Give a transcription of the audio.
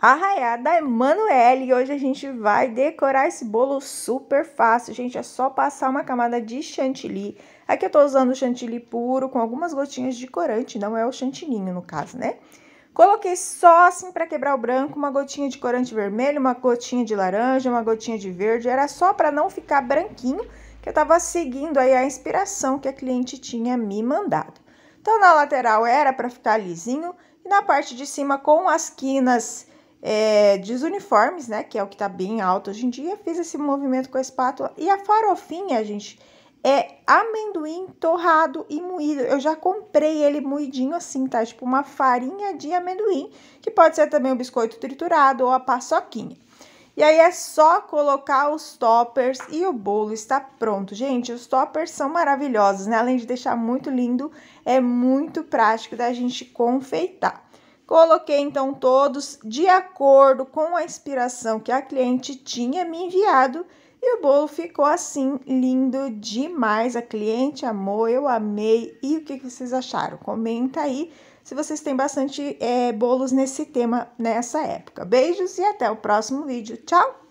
arraiada da Emanuele. E hoje a gente vai decorar esse bolo super fácil, gente. É só passar uma camada de chantilly. Aqui eu tô usando chantilly puro com algumas gotinhas de corante, não é o chantilinho no caso, né? Coloquei só assim para quebrar o branco, uma gotinha de corante vermelho, uma gotinha de laranja, uma gotinha de verde. Era só para não ficar branquinho, que eu tava seguindo aí a inspiração que a cliente tinha me mandado. Então na lateral era para ficar lisinho e na parte de cima com as quinas é, né? Que é o que tá bem alto hoje em dia. Fiz esse movimento com a espátula. E a farofinha, gente, é amendoim torrado e moído. Eu já comprei ele moidinho assim, tá? Tipo uma farinha de amendoim, que pode ser também o biscoito triturado ou a paçoquinha. E aí é só colocar os toppers e o bolo está pronto. Gente, os toppers são maravilhosos, né? Além de deixar muito lindo, é muito prático da gente confeitar. Coloquei então todos de acordo com a inspiração que a cliente tinha me enviado e o bolo ficou assim lindo demais. A cliente amou, eu amei. E o que vocês acharam? Comenta aí se vocês têm bastante é, bolos nesse tema nessa época. Beijos e até o próximo vídeo. Tchau!